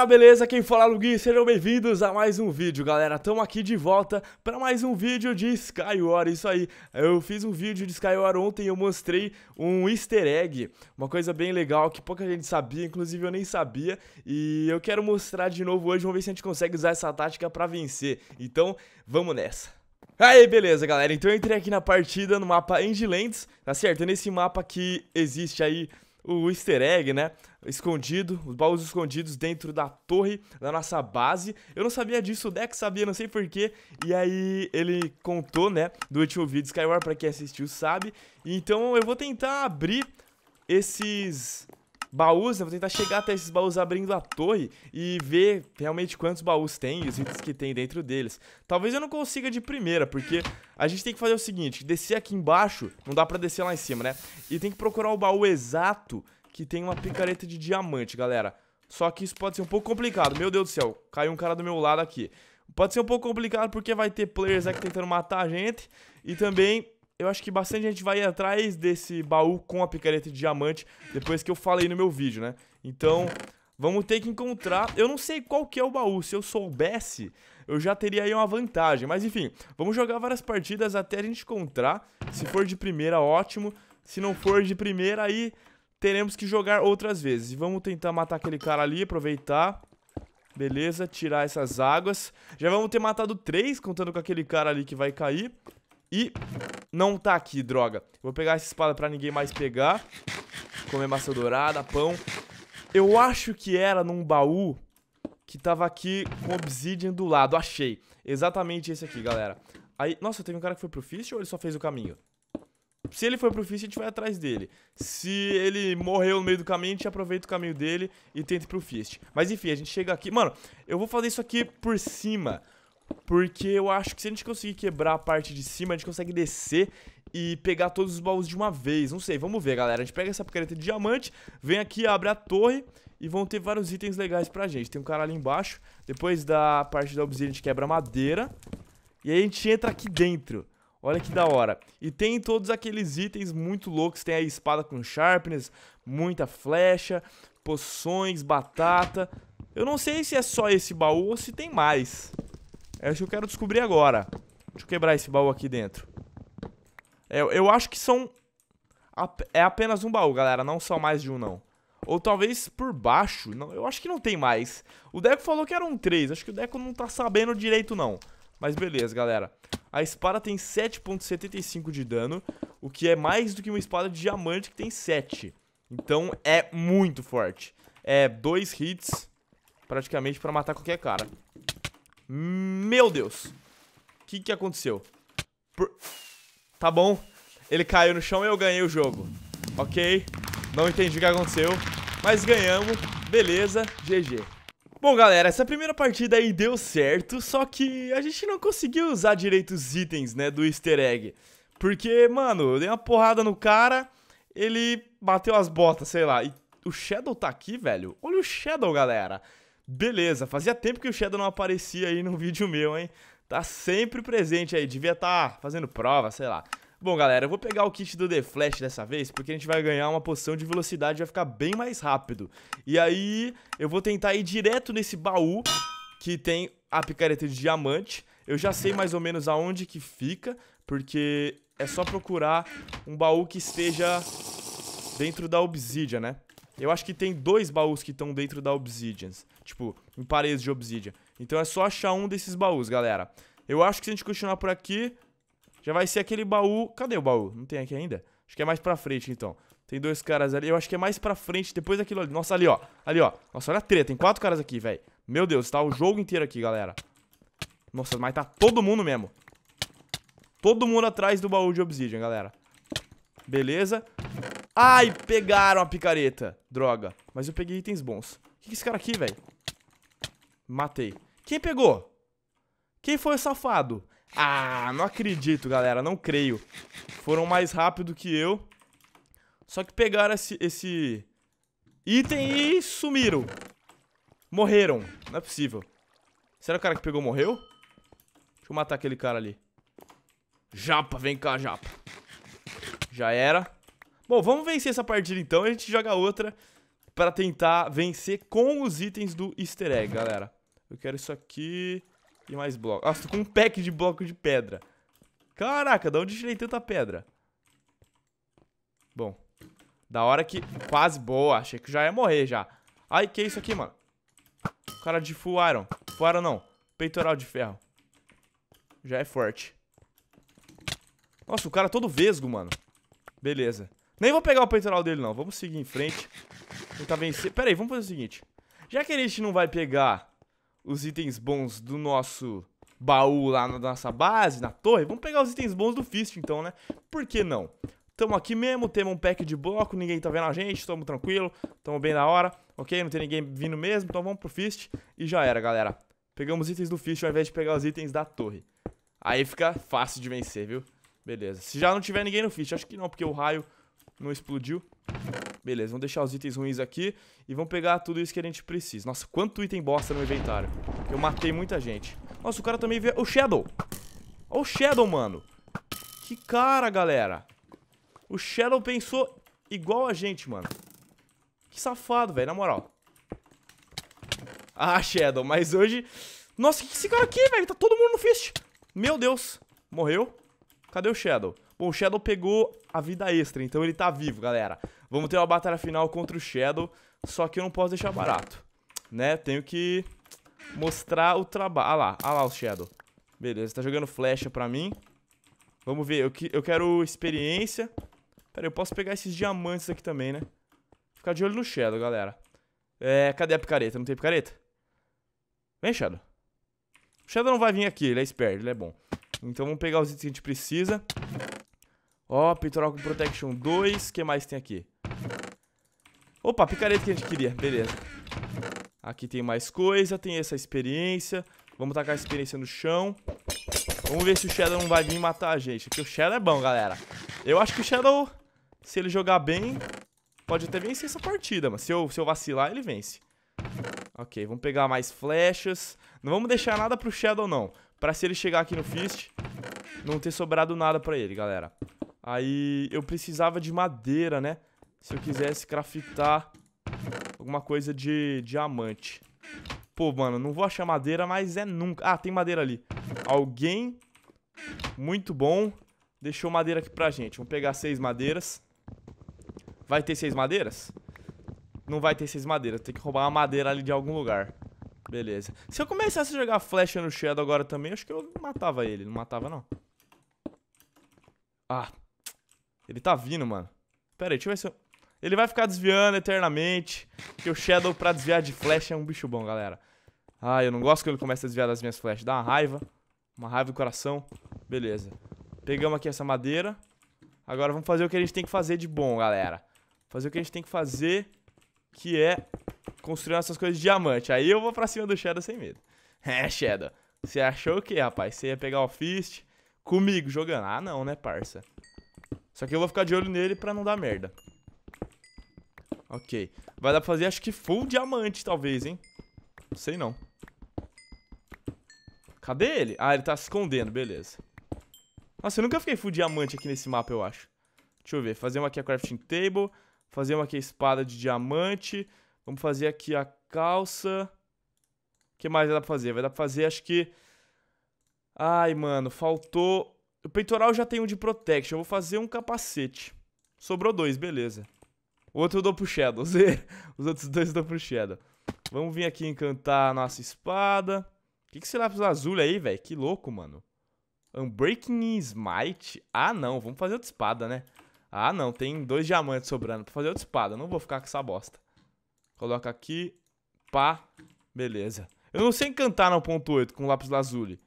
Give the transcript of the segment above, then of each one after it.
galera, beleza? Quem fala no é Gui, sejam bem-vindos a mais um vídeo, galera. estamos aqui de volta para mais um vídeo de Skyward. isso aí. Eu fiz um vídeo de Skyward ontem e eu mostrei um easter egg, uma coisa bem legal que pouca gente sabia, inclusive eu nem sabia. E eu quero mostrar de novo hoje, vamos ver se a gente consegue usar essa tática para vencer. Então, vamos nessa. Aí, beleza, galera. Então eu entrei aqui na partida no mapa Endlands, tá certo? nesse mapa que existe aí o easter egg, né? escondido, os baús escondidos dentro da torre da nossa base. Eu não sabia disso, o Dex sabia, não sei porquê. E aí ele contou, né, do último vídeo Skyward, pra quem assistiu sabe. Então eu vou tentar abrir esses baús, né? Vou tentar chegar até esses baús abrindo a torre e ver realmente quantos baús tem e os itens que tem dentro deles. Talvez eu não consiga de primeira, porque a gente tem que fazer o seguinte, descer aqui embaixo, não dá pra descer lá em cima, né? E tem que procurar o baú exato que tem uma picareta de diamante, galera. Só que isso pode ser um pouco complicado. Meu Deus do céu, caiu um cara do meu lado aqui. Pode ser um pouco complicado porque vai ter players aqui tentando matar a gente. E também, eu acho que bastante gente vai ir atrás desse baú com a picareta de diamante. Depois que eu falei no meu vídeo, né? Então, vamos ter que encontrar... Eu não sei qual que é o baú. Se eu soubesse, eu já teria aí uma vantagem. Mas enfim, vamos jogar várias partidas até a gente encontrar. Se for de primeira, ótimo. Se não for de primeira, aí teremos que jogar outras vezes. E vamos tentar matar aquele cara ali, aproveitar. Beleza, tirar essas águas. Já vamos ter matado três, contando com aquele cara ali que vai cair. E não tá aqui, droga. Vou pegar essa espada pra ninguém mais pegar. Comer maçã dourada, pão. Eu acho que era num baú que tava aqui com obsidian do lado. Achei. Exatamente esse aqui, galera. Aí, nossa, teve um cara que foi pro Fist ou ele só fez o caminho? Se ele foi pro Fist, a gente vai atrás dele. Se ele morreu no meio do caminho, a gente aproveita o caminho dele e tenta ir pro Fist. Mas enfim, a gente chega aqui. Mano, eu vou fazer isso aqui por cima. Porque eu acho que se a gente conseguir quebrar a parte de cima, a gente consegue descer e pegar todos os baús de uma vez. Não sei, vamos ver, galera. A gente pega essa picareta de diamante, vem aqui, abre a torre e vão ter vários itens legais pra gente. Tem um cara ali embaixo. Depois da parte da obsidian, a gente quebra madeira. E aí a gente entra aqui dentro. Olha que da hora. E tem todos aqueles itens muito loucos. Tem a espada com sharpness, muita flecha, poções, batata. Eu não sei se é só esse baú ou se tem mais. É isso que eu quero descobrir agora. Deixa eu quebrar esse baú aqui dentro. É, eu acho que são... É apenas um baú, galera. Não são mais de um, não. Ou talvez por baixo. Não, eu acho que não tem mais. O Deco falou que eram três. Acho que o Deco não tá sabendo direito, não. Mas beleza, galera. A espada tem 7.75 de dano, o que é mais do que uma espada de diamante que tem 7. Então é muito forte. É dois hits praticamente pra matar qualquer cara. Meu Deus. O que que aconteceu? Por... Tá bom. Ele caiu no chão e eu ganhei o jogo. Ok. Não entendi o que aconteceu. Mas ganhamos. Beleza. GG. Bom, galera, essa primeira partida aí deu certo, só que a gente não conseguiu usar direito os itens, né, do easter egg. Porque, mano, eu dei uma porrada no cara, ele bateu as botas, sei lá. E o Shadow tá aqui, velho? Olha o Shadow, galera. Beleza, fazia tempo que o Shadow não aparecia aí no vídeo meu, hein? Tá sempre presente aí, devia estar tá fazendo prova, sei lá. Bom, galera, eu vou pegar o kit do The Flash dessa vez, porque a gente vai ganhar uma poção de velocidade, vai ficar bem mais rápido. E aí, eu vou tentar ir direto nesse baú que tem a picareta de diamante. Eu já sei mais ou menos aonde que fica, porque é só procurar um baú que esteja dentro da obsidian, né? Eu acho que tem dois baús que estão dentro da obsidian, tipo, em paredes de obsidian. Então é só achar um desses baús, galera. Eu acho que se a gente continuar por aqui, já vai ser aquele baú. Cadê o baú? Não tem aqui ainda? Acho que é mais pra frente, então. Tem dois caras ali. Eu acho que é mais pra frente, depois daquilo ali. Nossa, ali, ó. Ali, ó. Nossa, olha a treta. Tem quatro caras aqui, velho. Meu Deus, tá o jogo inteiro aqui, galera. Nossa, mas tá todo mundo mesmo. Todo mundo atrás do baú de obsidian, galera. Beleza. Ai, pegaram a picareta. Droga. Mas eu peguei itens bons. O que é esse cara aqui, velho? Matei. Quem pegou? Quem foi o safado? Ah, não acredito, galera. Não creio. Foram mais rápido que eu. Só que pegaram esse, esse item e sumiram. Morreram. Não é possível. Será que o cara que pegou morreu? Deixa eu matar aquele cara ali. Japa, vem cá, Japa. Já era. Bom, vamos vencer essa partida então. A gente joga outra pra tentar vencer com os itens do easter egg, galera. Eu quero isso aqui. E mais bloco. Nossa, tô com um pack de bloco de pedra. Caraca, da onde tirei tanta pedra? Bom. Da hora que... Quase boa. Achei que já ia morrer já. Ai, que isso aqui, mano? Cara de full iron. Full iron não. Peitoral de ferro. Já é forte. Nossa, o cara é todo vesgo, mano. Beleza. Nem vou pegar o peitoral dele, não. Vamos seguir em frente. Tentar vencer. Pera aí, vamos fazer o seguinte. Já que a gente não vai pegar os itens bons do nosso baú lá na nossa base, na torre, vamos pegar os itens bons do Fist então, né? Por que não? Tamo aqui mesmo, temos um pack de bloco, ninguém tá vendo a gente, tamo tranquilo, tamo bem na hora, ok? Não tem ninguém vindo mesmo, então vamos pro Fist e já era, galera. Pegamos os itens do Fist ao invés de pegar os itens da torre. Aí fica fácil de vencer, viu? Beleza. Se já não tiver ninguém no Fist, acho que não, porque o raio não explodiu. Beleza, vamos deixar os itens ruins aqui e vamos pegar tudo isso que a gente precisa. Nossa, quanto item bosta no inventário. Eu matei muita gente. Nossa, o cara também veio... O Shadow! Olha o Shadow, mano! Que cara, galera! O Shadow pensou igual a gente, mano. Que safado, velho, na moral. Ah, Shadow, mas hoje... Nossa, que esse cara aqui, velho? Tá todo mundo no fist. Meu Deus. Morreu. Cadê o Shadow? Bom, o Shadow pegou a vida extra, então ele tá vivo, galera. Vamos ter uma batalha final contra o Shadow, só que eu não posso deixar barato, né? Tenho que mostrar o trabalho. Ah lá, ah lá o Shadow. Beleza, tá jogando flecha pra mim. Vamos ver, eu, que, eu quero experiência. Pera, eu posso pegar esses diamantes aqui também, né? Ficar de olho no Shadow, galera. É, cadê a picareta? Não tem picareta? Vem, Shadow. O Shadow não vai vir aqui, ele é esperto, ele é bom. Então vamos pegar os itens que a gente precisa. Ó, peitoral protection 2. O que mais tem aqui? Opa, picareta que a gente queria. Beleza. Aqui tem mais coisa. Tem essa experiência. Vamos tacar a experiência no chão. Vamos ver se o Shadow não vai vir matar a gente. Porque o Shadow é bom, galera. Eu acho que o Shadow, se ele jogar bem, pode até vencer essa partida. Mas se eu, se eu vacilar, ele vence. Ok, vamos pegar mais flechas. Não vamos deixar nada pro Shadow, não. Pra se ele chegar aqui no Fist, não ter sobrado nada pra ele, galera. Aí eu precisava de madeira, né? Se eu quisesse craftar alguma coisa de diamante. Pô, mano, não vou achar madeira, mas é nunca. Ah, tem madeira ali. Alguém muito bom deixou madeira aqui pra gente. Vamos pegar seis madeiras. Vai ter seis madeiras? Não vai ter seis madeiras. Tem que roubar uma madeira ali de algum lugar. Beleza. Se eu começasse a jogar flecha no Shadow agora também, acho que eu matava ele. Não matava, não. Ah. Ele tá vindo, mano. Pera aí, deixa eu ver se eu... Ele vai ficar desviando eternamente. Porque o Shadow pra desviar de flecha é um bicho bom, galera. Ah, eu não gosto que ele comece a desviar das minhas flechas. Dá uma raiva. Uma raiva do coração. Beleza. Pegamos aqui essa madeira. Agora vamos fazer o que a gente tem que fazer de bom, galera. Fazer o que a gente tem que fazer, que é construindo essas coisas de diamante. Aí eu vou pra cima do Shadow sem medo. É, Shadow. Você achou o quê, rapaz? Você ia pegar o Fist comigo jogando? Ah, não, né, parça? Só que eu vou ficar de olho nele pra não dar merda. Ok. Vai dar pra fazer, acho que full diamante, talvez, hein? Não sei não. Cadê ele? Ah, ele tá se escondendo, beleza. Nossa, eu nunca fiquei full diamante aqui nesse mapa, eu acho. Deixa eu ver. Fazer uma aqui a crafting table. Fazer uma aqui a espada de diamante. Vamos fazer aqui a calça. O que mais vai dar pra fazer? Vai dar pra fazer, acho que... Ai, mano, faltou... O peitoral já tem um de protection. Eu vou fazer um capacete. Sobrou dois, beleza. O outro eu dou pro Shadow. Os outros dois eu dou pro Shadow. Vamos vir aqui encantar a nossa espada. O que, que será pros azul aí, velho? Que louco, mano. Unbreaking Smite? Ah, não. Vamos fazer outra espada, né? Ah, não. Tem dois diamantes sobrando pra fazer outra espada. Não vou ficar com essa bosta. Coloca aqui. Pá. Beleza. Eu não sei encantar no ponto 8 com lápis lazuli.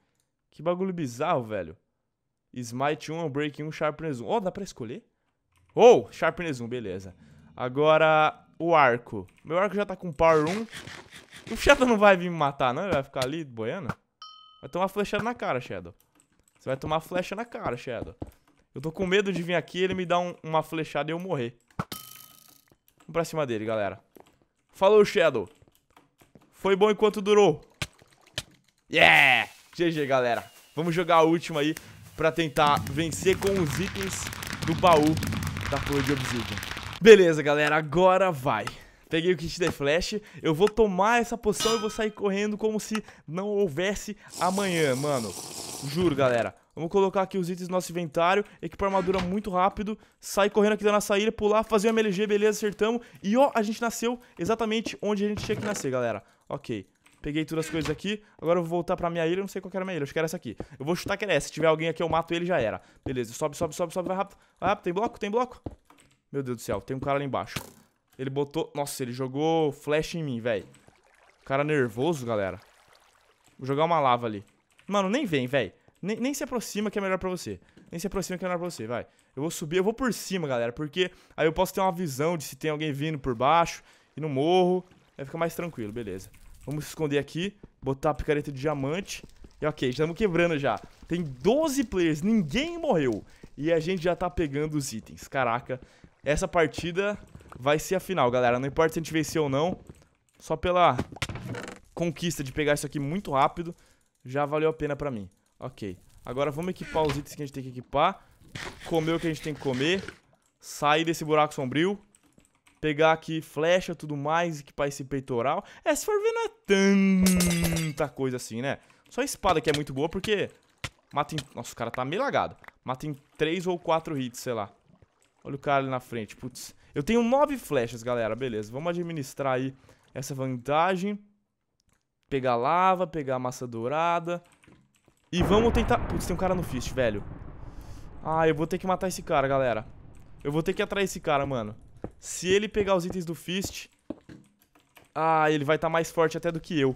Que bagulho bizarro, velho. Smite 1, é Break 1, Sharpness 1. Ó, oh, dá pra escolher? Oh, Sharpness 1, beleza. Agora, o arco. Meu arco já tá com Power 1. O Shadow não vai vir me matar, não? Ele vai ficar ali boiando? Vai tomar flechada na cara, Shadow. Você vai tomar flecha na cara, Shadow. Eu tô com medo de vir aqui ele me dar um, uma flechada e eu morrer. Vamos pra cima dele, galera. Falou, Shadow. Foi bom enquanto durou. Yeah! GG, galera. Vamos jogar a última aí pra tentar vencer com os itens do baú da Flor de Obsidian. Beleza, galera. Agora vai. Peguei o kit de flash, eu vou tomar essa poção e vou sair correndo como se não houvesse amanhã, mano. Juro, galera. Vamos colocar aqui os itens do nosso inventário, equipar armadura muito rápido, sai correndo aqui da nossa ilha, pular, fazer um MLG, beleza, acertamos. E ó, a gente nasceu exatamente onde a gente tinha que nascer, galera. Ok, peguei todas as coisas aqui, agora eu vou voltar pra minha ilha, não sei qual era a minha ilha, acho que era essa aqui. Eu vou chutar que era essa, se tiver alguém aqui eu mato ele já era. Beleza, sobe, sobe, sobe, sobe, vai rápido, vai rápido, tem bloco, tem bloco. Meu Deus do céu, tem um cara ali embaixo. Ele botou, nossa, ele jogou flash em mim, velho. Cara nervoso, galera. Vou jogar uma lava ali. Mano, nem vem, velho. Nem, nem se aproxima que é melhor para você. Nem se aproxima que é melhor pra você, vai. Eu vou subir, eu vou por cima, galera, porque aí eu posso ter uma visão de se tem alguém vindo por baixo e no morro. Aí fica mais tranquilo, beleza. Vamos se esconder aqui, botar a picareta de diamante. E ok, já estamos quebrando já. Tem 12 players, ninguém morreu. E a gente já tá pegando os itens. Caraca, essa partida vai ser a final, galera. Não importa se a gente vencer ou não. Só pela conquista de pegar isso aqui muito rápido, já valeu a pena pra mim. Ok. Agora vamos equipar os itens que a gente tem que equipar. Comer o que a gente tem que comer. Sair desse buraco sombrio. Pegar aqui flecha tudo mais. Equipar esse peitoral. É, se for ver, não é tanta coisa assim, né? Só a espada que é muito boa porque... Mata em... Nossa, o cara tá meio lagado. Mata em 3 ou 4 hits, sei lá. Olha o cara ali na frente. Putz. Eu tenho 9 flechas, galera. Beleza. Vamos administrar aí essa vantagem. Pegar lava, pegar massa dourada. E vamos tentar... Putz, tem um cara no fist, velho. Ah, eu vou ter que matar esse cara, galera. Eu vou ter que atrair esse cara, mano. Se ele pegar os itens do fist... Ah, ele vai estar tá mais forte até do que eu.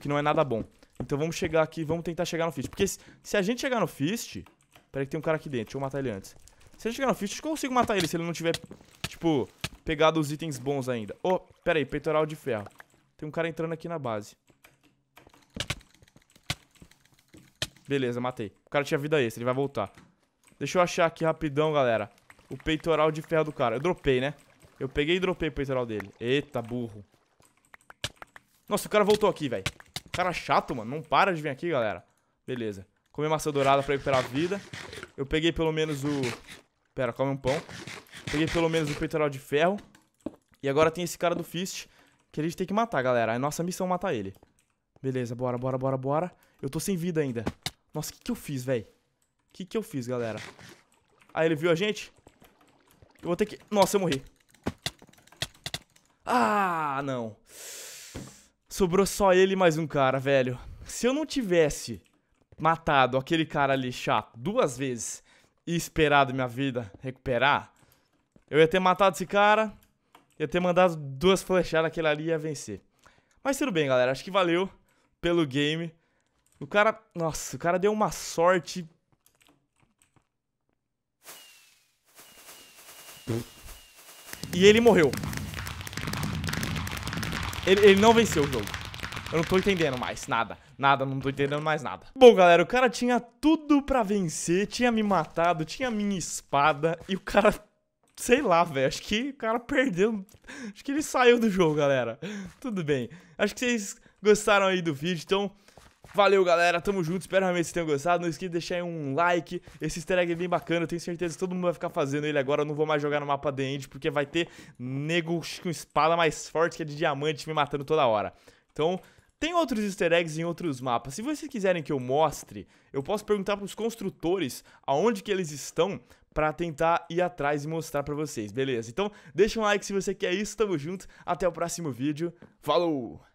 Que não é nada bom. Então vamos chegar aqui, vamos tentar chegar no fist. Porque se, se a gente chegar no fist... Peraí que tem um cara aqui dentro, deixa eu matar ele antes. Se a gente chegar no fist, eu consigo matar ele se ele não tiver, tipo, pegado os itens bons ainda. Oh, peraí, peitoral de ferro. Tem um cara entrando aqui na base. Beleza, matei. O cara tinha vida extra, ele vai voltar. Deixa eu achar aqui rapidão, galera. O peitoral de ferro do cara. Eu dropei, né? Eu peguei e dropei o peitoral dele. Eita, burro. Nossa, o cara voltou aqui, velho. Cara chato, mano. Não para de vir aqui, galera. Beleza. Comi maçã dourada pra recuperar a vida. Eu peguei pelo menos o... Pera, come um pão. Peguei pelo menos o peitoral de ferro. E agora tem esse cara do Fist, que a gente tem que matar, galera. É nossa missão matar ele. Beleza, bora, bora, bora, bora. Eu tô sem vida ainda. Nossa, o que, que eu fiz, velho? O que, que eu fiz, galera? Aí ele viu a gente. Eu vou ter que... Nossa, eu morri. Ah, não. Sobrou só ele e mais um cara, velho. Se eu não tivesse matado aquele cara ali chato duas vezes e esperado minha vida recuperar, eu ia ter matado esse cara, ia ter mandado duas flechadas aquele ali e ia vencer. Mas tudo bem, galera. Acho que valeu pelo game. O cara... Nossa, o cara deu uma sorte... E ele morreu. Ele, ele, não venceu o jogo. Eu não tô entendendo mais nada. Nada, não tô entendendo mais nada. Bom, galera, o cara tinha tudo pra vencer. Tinha me matado, tinha minha espada. E o cara... Sei lá, velho. Acho que o cara perdeu. Acho que ele saiu do jogo, galera. Tudo bem. Acho que vocês gostaram aí do vídeo, então... Valeu, galera. Tamo junto. Espero realmente que vocês tenham gostado. Não esqueça de deixar aí um like. Esse easter egg é bem bacana. Eu tenho certeza que todo mundo vai ficar fazendo ele agora. Eu não vou mais jogar no mapa The End, porque vai ter nego com espada mais forte que é de diamante me matando toda hora. Então... Tem outros easter eggs em outros mapas. Se vocês quiserem que eu mostre, eu posso perguntar para os construtores aonde que eles estão para tentar ir atrás e mostrar para vocês, beleza? Então, deixa um like se você quer isso, tamo junto, até o próximo vídeo. Falou!